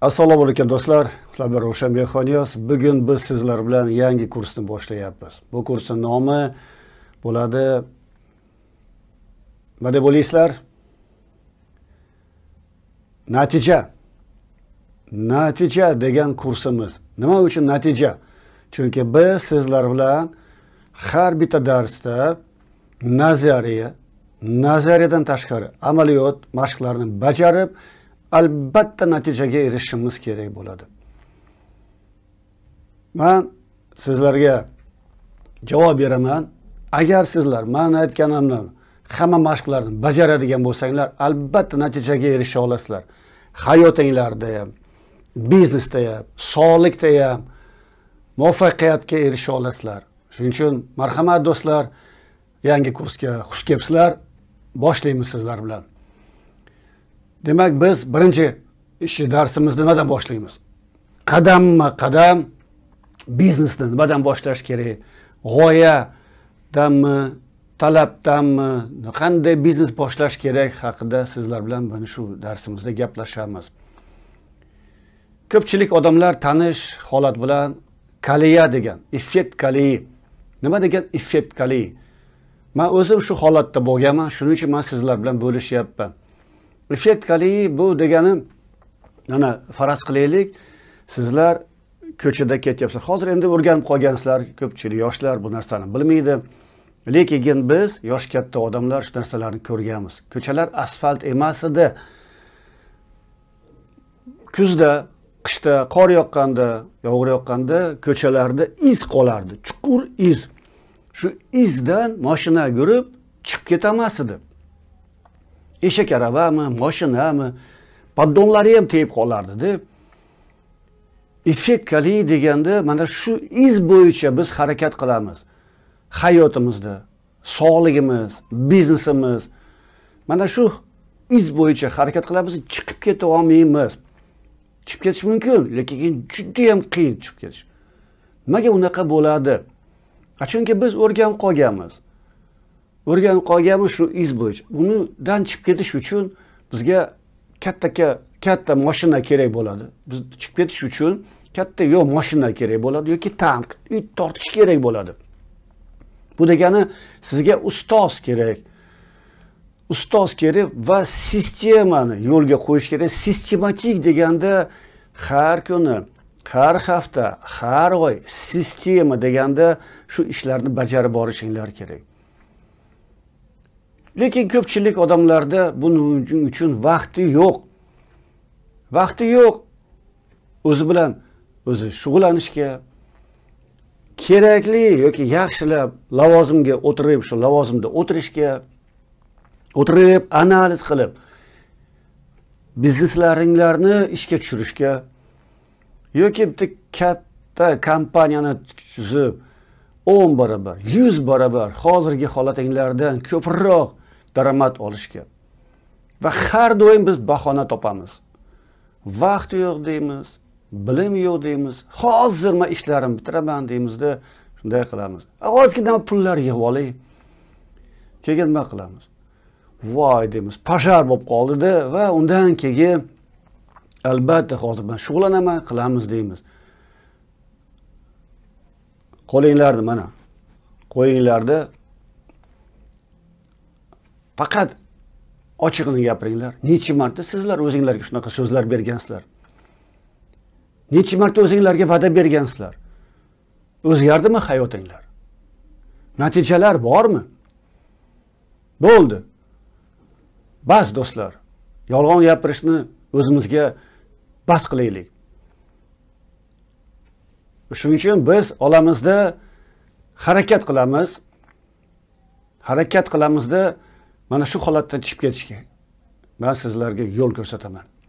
assalomu alaykum do'stlar sizlar bilan o'shan bugun biz sizlar bilan yangi kursni boshlayapmiz bu kursni nomi bo'ladi nima deb o'ylaysizlar natija natija degan kursimiz nima uchun natija chunki biz sizlar bilan har bitta darsda nazariya nazariyadan tashqari amaliyot mashqlarni bajarib albatta natijaga erishishimiz kerak bo'ladi man sizlarga javob beraman agar sizlar man aytganimni hamma mashqlarni bajaradigan bo'lsanglar albatta natijaga erisha olasizlar hayotinglarda ham biznesda ham sog'likda ham muvaffaqiyatga erisha olasizlar shuning uchun marhamat do'stlar yangi kursga xush kelibsizlar boshlaymiz sizlar bilan demak biz birinchi ishchi darsimizni nimadan boshlaymiz qadamma qadam biznesni nimadan boshlash kerak g'oyadanmi talabdanmi qanday biznes boshlash kerak haqida sizlar bilan mana shu darsimizda gaplashamiz ko'pchilik odamlar tanish holat bilan kaliya degan effekt kaliyi nima degan effekt kaliyi man o'zim shu holatda bo'lganman shuning uchun man sizlar bilan bo'lishyapman rifetkali bu degani mana faraz qilaylik sizlar ko'chada ketyapsizlar hozir endi o'rganib qolgansizlar ko'pchilik yoshlar bu narsani bilmaydi lekin biz yosh katta odamlar shu narsalarni ko'rganmiz ko'chalar asfalt emas edi kuzda qishda qor yoqqanda yomg'ir yoqqanda ko'chalarda iz qolardi chuqur iz shu izdan moshina yurib chiqib ketamas edi eshak aravami moshinami poddonlari ham tegib qolardi deb effekkali deganda mana shu iz bo'yicha biz harakat qilamiz hayotimizda sog'ligimiz biznesimiz mana shu iz bo'yicha harakat qilamiz chiqib keta olmaymiz chiqib ketish mumkin lekin keyin judayam qiyin chiqib ketish nimaga unaqa bo'ladi chunki biz o'rganib qolganmiz o'rganib qolganmiz shu iz bo'yicha unidan chiqib ketish uchun bizga kattaka katta moshina kerak bo'ladi biz chiqib ketish uchun katta yo moshina kerak bo'ladi yoki tank it tortish kerak bo'ladi bu degani sizga ustoz kerak ustoz kerak va sistemani yo'lga qo'yish kerak sistematik deganda har kuni har hafta har oy sistema deganda shu ishlarni bajarib borishinglar kerak lekin ko'pchilik odamlarda buning uchun vaqti yo'q vaqti yo'q o'zi bilan o'zi shug'ullanishga kerakli yoki yaxshilab lavozimga o'tirib shu lavozimda o'tirishga o'tirib analiz qilib bizneslaringlarni ishga tushirishga yoki bitta katta kompaniyani tuzib o'n barobar yuz barobar hozirgi holatinglardan ko'proq daromad olishga va har doim biz bahona topamiz vaqt yo'q deymiz bilim yo'q deymiz hozir man ishlarimni bitiraman deymizda shunday qilamiz ozgina pullar yig'ib olay keyin nima qilamiz voy deymiz pashar bo'lib qoldida va undan keyin albatta hozir man shug'ullanaman qilamiz deymiz qo'linglarni mana qo'yinglarda faqat ochig'ini gapiringlar necha marta sizlar o'zinglarga shunaqa so'zlar bergansizlar necha marta o'zinglarga va'da bergansizlar o'zgardimi hayotinglar natijalar bormi bo'ldi bas do'stlar yolg'on gapirishni o'zimizga bas qilaylik shuning uchun biz olamizda harakat qilamiz harakat qilamizda mana shu holatdan chiqib ketishga man sizlarga yo'l ko'rsataman